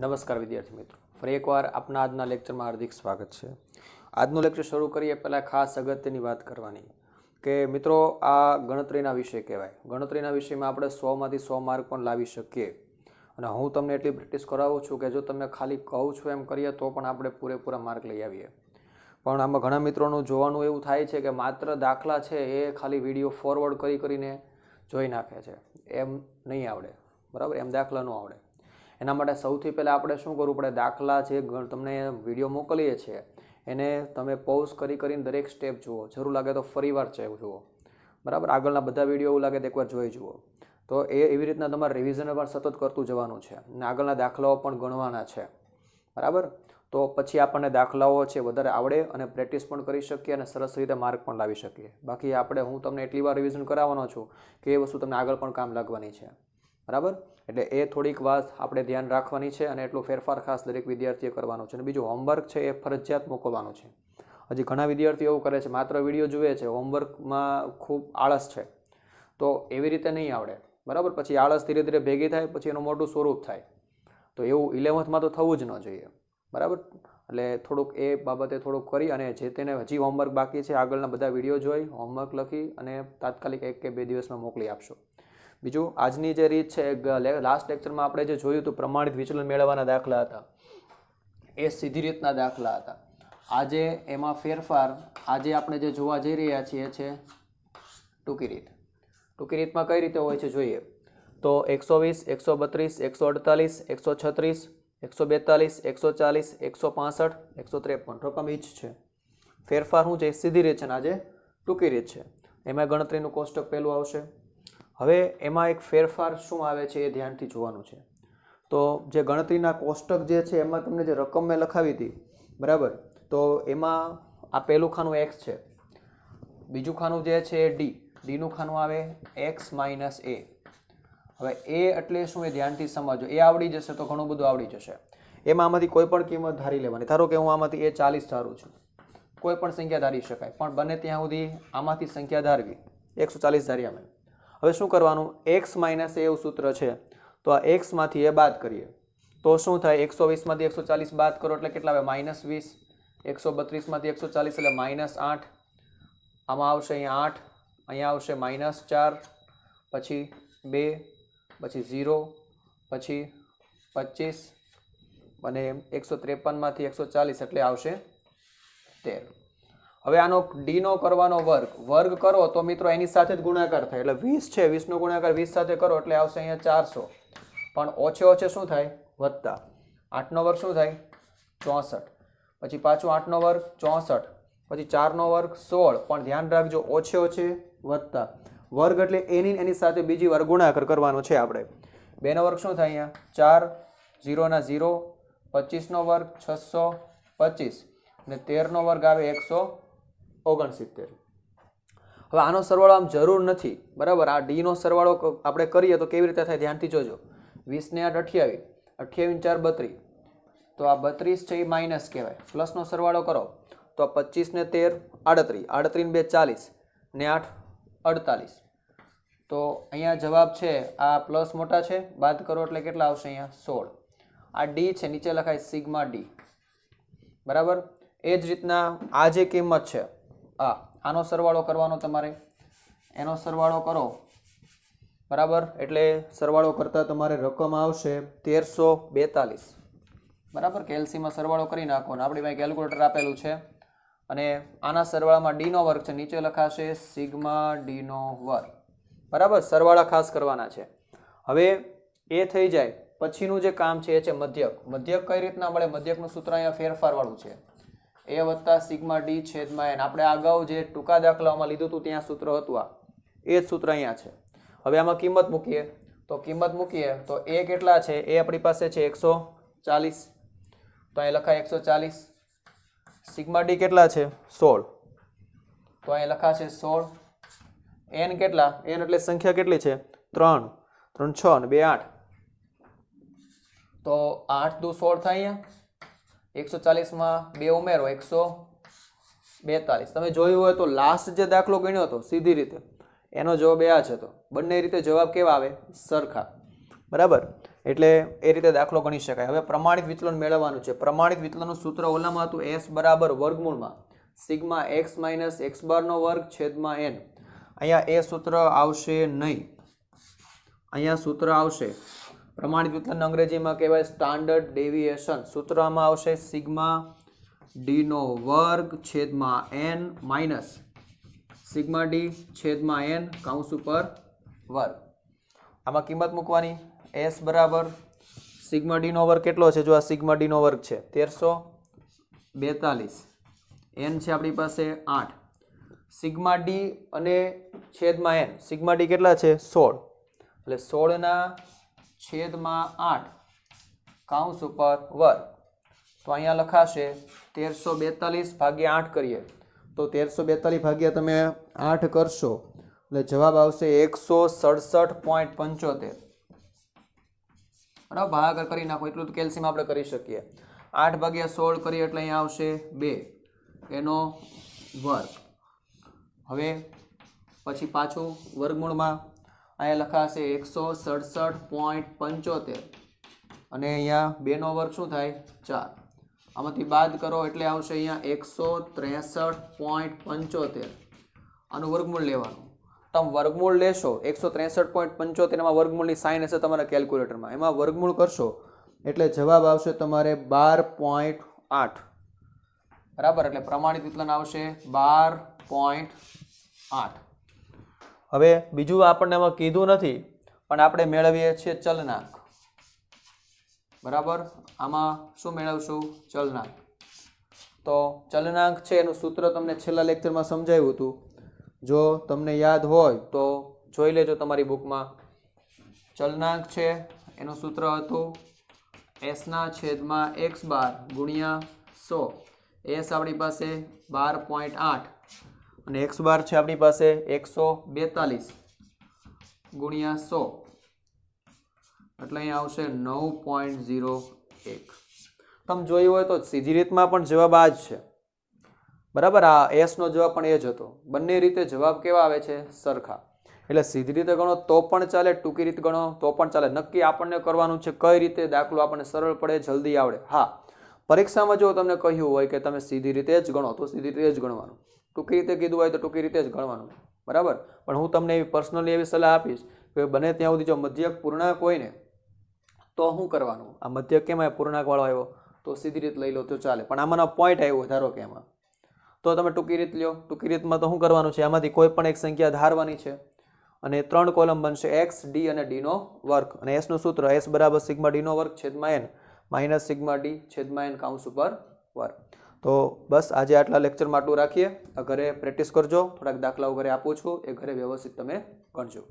નમસ્કાર વિદ્યાર્થી મિત્રો ફરી એકવાર આપના આજના લેક્ચરમાં હાર્દિક સ્વાગત છે આજનું લેક્ચર શરૂ કરીએ પહેલાં ખાસ અગત્યની વાત કરવાની કે મિત્રો આ ગણતરીના વિષય કહેવાય ગણતરીના વિષયમાં આપણે સોમાંથી સો માર્ક પણ લાવી શકીએ અને હું તમને એટલી પ્રેક્ટિસ કરાવું છું કે જો તમે ખાલી કહું છું એમ કરીએ તો પણ આપણે પૂરેપૂરા માર્ક લઈ આવીએ પણ આમાં ઘણા મિત્રોનું જોવાનું એવું થાય છે કે માત્ર દાખલા છે એ ખાલી વિડીયો ફોરવર્ડ કરી કરીને જોઈ નાખે છે એમ નહીં આવડે બરાબર એમ દાખલા ન આવડે એના માટે સૌથી પહેલાં આપણે શું કરવું પડે દાખલા જે તમને વિડીયો મોકલીએ છીએ એને તમે પોઝ કરી કરીને દરેક સ્ટેપ જુઓ જરૂર લાગે તો ફરી વાર ચેક જુઓ બરાબર આગળના બધા વિડીયો એવું લાગે તો એકવાર જોઈ જુઓ તો એ એવી રીતના તમારે રિવિઝન પણ સતત કરતું જવાનું છે અને આગળના દાખલાઓ પણ ગણવાના છે બરાબર તો પછી આપણને દાખલાઓ છે વધારે આવડે અને પ્રેક્ટિસ પણ કરી શકીએ અને સરસ રીતે માર્ક પણ લાવી શકીએ બાકી આપણે હું તમને એટલી વાર રિવિઝન કરાવવાનો છું કે એ વસ્તુ તમને આગળ પણ કામ લાગવાની છે બરાબર એટલે એ થોડીક વાત આપણે ધ્યાન રાખવાની છે અને એટલું ફેરફાર ખાસ દરેક વિદ્યાર્થીએ કરવાનો છે અને બીજું હોમવર્ક છે એ ફરજિયાત મોકલવાનું છે હજી ઘણા વિદ્યાર્થીઓ એવું કરે છે માત્ર વિડીયો જુએ છે હોમવર્કમાં ખૂબ આળસ છે તો એવી રીતે નહીં આવડે બરાબર પછી આળસ ધીરે ધીરે ભેગી થાય પછી એનું મોટું સ્વરૂપ થાય તો એવું ઇલેવન્થમાં તો થવું જ ન જોઈએ બરાબર એટલે થોડુંક એ બાબતે થોડુંક કરી અને જે તેને હજી હોમવર્ક બાકી છે આગળના બધા વિડીયો જોઈ હોમવર્ક લખી અને તાત્કાલિક એક કે બે દિવસમાં મોકલી આપશો બીજું આજની જે રીત છે લાસ્ટ લેક્ચરમાં આપણે જે જોયું હતું પ્રમાણિત વિચલન મેળવવાના દાખલા હતા એ સીધી રીતના દાખલા હતા આજે એમાં ફેરફાર આજે આપણે જે જોવા જઈ રહ્યા છીએ છે ટૂંકી રીત ટૂંકી રીતમાં કઈ રીતે હોય છે જોઈએ તો એકસો વીસ એકસો બત્રીસ એકસો અડતાલીસ એકસો છત્રીસ એકસો બેતાલીસ એકસો ચાલીસ એકસો પાસઠ એકસો ત્રેપન રકમ ઈચ છે ફેરફાર શું છે સીધી રીત છે અને આજે ટૂંકી રીત છે એમાં ગણતરીનું કોષ્ટક પહેલું આવશે હવે એમાં એક ફેરફાર શું આવે છે એ ધ્યાનથી જોવાનું છે તો જે ગણતરીના કોષ્ટક જે છે એમાં તમને જે રકમ મેં લખાવી હતી બરાબર તો એમાં આ પહેલું ખાનું એક્સ છે બીજું ખાનું જે છે એ ડી ડીનું ખાનું આવે એક્સ માઇનસ એ હવે એ એટલે શું એ ધ્યાનથી સમજો એ આવડી જશે તો ઘણું બધું આવડી જશે એમાં આમાંથી કોઈ પણ કિંમત ધારી લેવાની ધારો કે હું આમાંથી એ ચાલીસ ધારું છું કોઈ પણ સંખ્યા ધારી શકાય પણ બને ત્યાં સુધી આમાંથી સંખ્યા ધારવી એકસો ચાલીસ ધારી અમે હવે શું કરવાનું એક્સ માઇનસ એવું સૂત્ર છે તો આ એક્સમાંથી એ બાદ કરીએ તો શું થાય એકસો વીસમાંથી એકસો ચાલીસ બાદ કરો એટલે કેટલા આવે માઇનસ વીસ એકસો બત્રીસમાંથી એકસો ચાલીસ એટલે માઇનસ આઠ આમાં આવશે અહીંયા આઠ અહીંયા આવશે માઇનસ ચાર પછી બે પછી ઝીરો પછી પચીસ અને એકસો ત્રેપનમાંથી એકસો ચાલીસ એટલે આવશે તેર હવે આનો ડીનો કરવાનો વર્ગ વર્ગ કરો તો મિત્રો એની સાથે જ ગુણાકાર થાય એટલે વીસ છે વીસનો ગુણાકાર વીસ સાથે કરો એટલે આવશે અહીંયા ચારસો પણ ઓછે ઓછે શું થાય વધતા આઠનો વર્ગ શું થાય ચોસઠ પછી પાછું આઠનો વર્ગ ચોસઠ પછી ચારનો વર્ગ સોળ પણ ધ્યાન રાખજો ઓછે ઓછે વધતા વર્ગ એટલે એની એની સાથે બીજી વર્ગ ગુણાકાર કરવાનો છે આપણે બેનો વર્ગ શું થાય અહીંયા ચાર ઝીરોના ઝીરો પચીસનો વર્ગ છસો પચીસ અને તેરનો વર્ગ આવે એકસો ઓગણસિત્તેર હવે આનો સરવાળો આમ જરૂર નથી બરાબર આ ડીનો સરવાળો આપણે કરીએ તો કેવી રીતે થાય ધ્યાનથી જોજો વીસને આઠ અઠ્યાવીસ અઠ્યાવીસ ચાર બત્રીસ તો આ બત્રીસ છે એ માઇનસ કહેવાય પ્લસનો સરવાળો કરો તો આ પચીસને તેર આડત્રીસ આડત્રીસ બે ચાલીસ ને આઠ અડતાલીસ તો અહીંયા જવાબ છે આ પ્લસ મોટા છે બાદ કરો એટલે કેટલા આવશે અહીંયા સોળ આ ડી છે નીચે લખાય સિગ્મા ડી બરાબર એ જ રીતના આ જે કિંમત છે હા આનો સરવાળો કરવાનો તમારે એનો સરવાળો કરો બરાબર એટલે સરવાળો કરતાં તમારે રકમ આવશે તેરસો બેતાલીસ બરાબર કે સરવાળો કરી નાખો નાખવાનો આપણી પાસે કેલ્ક્યુલેટર આપેલું છે અને આના સરવાળામાં ડીનો વર્ગ છે નીચે લખાશે સિગ્મા ડીનો વર્ગ બરાબર સરવાળા ખાસ કરવાના છે હવે એ થઈ જાય પછીનું જે કામ છે એ છે મધ્યક મધ્યક કઈ રીતના મળે મધ્યકનું સૂત્ર અહીંયા ફેરફારવાળું છે એ વત્તા સિગ્મા ડી છેદમાં એન આપણે અગાઉ જે ટૂંકા દાખલાઓમાં લીધું હતું ત્યાં સૂત્ર હતું આ એ જ સૂત્ર અહીંયા છે હવે આમાં કિંમત મૂકીએ તો કિંમત મૂકીએ તો એ કેટલા છે એ આપણી પાસે છે એકસો ચાલીસ તો અહીં લખાય એકસો ચાલીસ સિગ્મા ડી કેટલા છે સોળ તો અહીં છે સોળ એન કેટલા એન એટલે સંખ્યા કેટલી છે ત્રણ ત્રણ છ અને બે આઠ તો આઠ દુ સોળ થાય અહીંયા એકસો ચાલીસમાં બે ઉમેરો એકસો બેતાલીસ તમે જોયું હોય તો લાસ્ટ જે દાખલો ગણ્યો હતો સીધી રીતે એનો જવાબ એ આ છે તો બંને રીતે જવાબ કેવા આવે સરખા બરાબર એટલે એ રીતે દાખલો ગણી શકાય હવે પ્રમાણિત વિચલન મેળવવાનું છે પ્રમાણિત વિચલનનું સૂત્ર ઓલામાં હતું એસ બરાબર વર્ગમૂળમાં સિગમા એક્સ માઇનસ એક્સ બારનો વર્ગ છેદમાં એન અહીંયા એ સૂત્ર આવશે નહીં અહીંયા સૂત્ર આવશે પ્રમાણિત વિકલન અંગ્રેજીમાં કહેવાય સ્ટાન્ડર્ડ ડેવિએશન સૂત્રમાં આવશે સિગ્મા ડીનો વર્ગ છેદમાં એન માઇનસ સિગ્મા ડી છેદમાં એન કાઉન્સ ઉપર વર્ગ આમાં કિંમત મૂકવાની એસ બરાબર સિગ્મા ડીનો વર્ગ કેટલો છે જો આ સિગ્મા ડીનો વર્ગ છે તેરસો બેતાલીસ એન છે આપણી પાસે આઠ સિગ્મા ડી અને છેદમાં એન સિગ્મા ડી કેટલા છે સોળ એટલે સોળના છેદમાં આઠ કાઉન્સ ઉપર વર્ગ તો અહીંયા લખાશે તેરસો બેતાલીસ ભાગ્યા આઠ કરીએ તો તેરસો બેતાલીસ ભાગ્યા તમે આઠ કરશો એટલે જવાબ આવશે એકસો સડસઠ પોઈન્ટ પંચોતેર બરાબર ભાગાકાર કરી નાખો એટલું તો કેલ્શિયમ આપણે કરી શકીએ આઠ ભાગ્યા સોળ કરીએ એટલે અહીંયા આવશે બે એનો વર્ગ હવે પછી પાછું વર્ગમૂળમાં અહીંયા લખાશે એકસો સડસઠ પોઈન્ટ પંચોતેર અને અહીંયા બેનો વર્ગ શું થાય ચાર આમાંથી બાદ કરો એટલે આવશે અહીંયા એકસો ત્રેસઠ પોઈન્ટ પંચોતેર આનું વર્ગમૂળ લેવાનું તમે વર્ગમૂળ લેશો એકસો ત્રેસઠ પોઈન્ટ પંચોતેરમાં વર્ગમૂળની સાઇન હશે તમારા કેલ્ક્યુલેટરમાં એમાં વર્ગમૂળ કરશો એટલે જવાબ આવશે તમારે બાર પોઈન્ટ આઠ બરાબર એટલે પ્રમાણિત વિતલન આવશે બાર પોઈન્ટ આઠ હવે બીજું આપણને એમાં કીધું નથી પણ આપણે મેળવીએ છીએ ચલનાંક બરાબર આમાં શું મેળવશું ચલનાંક તો ચલનાંક છે એનું સૂત્ર તમને છેલ્લા લેક્ચરમાં સમજાવ્યું હતું જો તમને યાદ હોય તો જોઈ લેજો તમારી બુકમાં ચલનાંક છે એનું સૂત્ર હતું એસના છેદમાં એક્સ બાર ગુણ્યા સો એસ આપણી પાસે બાર પોઈન્ટ આઠ અને એક્સ બાર છે આપણી પાસે એકસો બેતાલીસ ગુણ્યા સો એટલે અહીંયા આવશે નવ પોઈન્ટ ઝીરો એક તમે જોયું હોય તો સીધી રીતમાં પણ જવાબ આ જ છે બરાબર આ એસનો જવાબ પણ એ જ હતો બંને રીતે જવાબ કેવા આવે છે સરખા એટલે સીધી રીતે ગણો તો પણ ચાલે ટૂંકી રીતે ગણો તો પણ ચાલે નક્કી આપણને કરવાનું છે કઈ રીતે દાખલો આપણને સરળ પડે જલ્દી આવડે હા પરીક્ષામાં જો તમને કહ્યું હોય કે તમે સીધી રીતે જ ગણો તો સીધી રીતે જ ગણવાનું ટૂંકી રીતે કીધું હોય તો ટૂંકી રીતે જ ગણવાનું બરાબર પણ હું તમને એવી પર્સનલી એવી સલાહ આપીશ કે બને ત્યાં સુધી જો મધ્યક પૂર્ણાંક હોય ને તો શું કરવાનું આ મધ્યક કેમ પૂર્ણાંકવાળો આવ્યો તો સીધી રીત લઈ લો તો ચાલે પણ આમાંનો પોઈન્ટ આવ્યો ધારો કે એમાં તો તમે ટૂંકી રીત લ્યો ટૂંકી રીતમાં તો શું કરવાનું છે આમાંથી કોઈ પણ એક સંખ્યા ધારવાની છે અને ત્રણ કોલમ બનશે એક્સ ડી અને ડીનો વર્ક અને એસનું સૂત્ર એસ બરાબર સિગ્મા ડીનો વર્ક છેદમાં એન માઇનસ સિગ્મા ડી છેદમાં એન કાઉન્સ ઉપર વર્ક તો બસ આજે આટલા લેક્ચરમાં આટલું રાખીએ ઘરે પ્રેક્ટિસ કરજો થોડાક દાખલાઓ ઘરે આપું છું એ ઘરે વ્યવસ્થિત તમે ગણજો